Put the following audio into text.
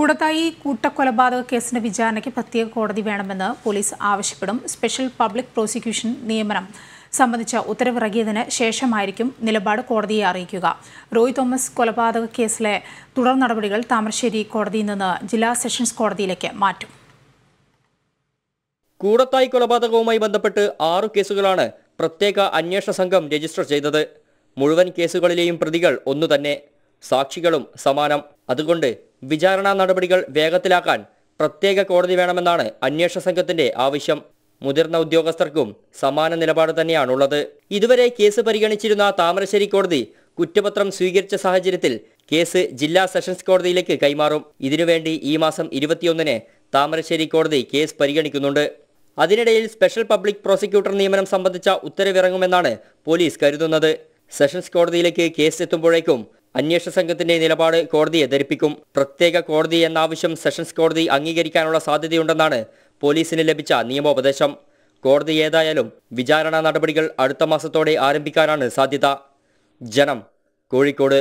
കൂടത്തായി കൂട്ടക്കൊലപാതക കേസിന്റെ വിചാരണയ്ക്ക് പ്രത്യേക കോടതി വേണമെന്ന് പോലീസ് ആവശ്യപ്പെടും സ്പെഷ്യൽ പബ്ലിക് പ്രോസിക്യൂഷൻ നിയമനം സംബന്ധിച്ച ഉത്തരവിറങ്ങിയതിന് ശേഷമായിരിക്കും നിലപാട് കോടതിയെ അറിയിക്കുക റോയ് തോമസ് കൊലപാതക കേസിലെ തുടർ നടപടികൾ താമരശ്ശേരി കോടതിയിൽ നിന്ന് ജില്ലാ സെഷൻസ് കോടതിയിലേക്ക് മാറ്റും കൂടത്തായി കൊലപാതകവുമായി ബന്ധപ്പെട്ട് ആറു കേസുകളാണ് പ്രത്യേക അന്വേഷണ സംഘം രജിസ്റ്റർ ചെയ്തത് മുഴുവൻ കേസുകളിലെയും പ്രതികൾ ഒന്നുതന്നെ സാക്ഷികളും സമാനം അതുകൊണ്ട് വിചാരണാ നടപടികൾ വേഗത്തിലാക്കാൻ പ്രത്യേക കോടതി വേണമെന്നാണ് അന്വേഷണ സംഘത്തിന്റെ ആവശ്യം മുതിർന്ന ഉദ്യോഗസ്ഥർക്കും സമാന നിലപാട് തന്നെയാണുള്ളത് ഇതുവരെ കേസ് പരിഗണിച്ചിരുന്ന താമരശ്ശേരി കോടതി കുറ്റപത്രം സ്വീകരിച്ച സാഹചര്യത്തിൽ കേസ് ജില്ലാ സെഷൻസ് കോടതിയിലേക്ക് കൈമാറും ഇതിനുവേണ്ടി ഈ മാസം ഇരുപത്തിയൊന്നിന് താമരശ്ശേരി കോടതി കേസ് പരിഗണിക്കുന്നുണ്ട് അതിനിടയിൽ സ്പെഷ്യൽ പബ്ലിക് പ്രോസിക്യൂട്ടർ നിയമനം സംബന്ധിച്ച ഉത്തരവിറങ്ങുമെന്നാണ് പോലീസ് കരുതുന്നത് സെഷൻസ് കോടതിയിലേക്ക് കേസ് എത്തുമ്പോഴേക്കും അന്വേഷണ സംഘത്തിന്റെ നിലപാട് കോടതിയെ ധരിപ്പിക്കും പ്രത്യേക കോടതി എന്ന ആവശ്യം സെഷൻസ് കോടതി അംഗീകരിക്കാനുള്ള സാധ്യതയുണ്ടെന്നാണ് പോലീസിന് ലഭിച്ച നിയമോപദേശം കോടതി ഏതായാലും വിചാരണ നടപടികൾ അടുത്ത മാസത്തോടെ ആരംഭിക്കാനാണ് സാധ്യത ജനം കോഴിക്കോട്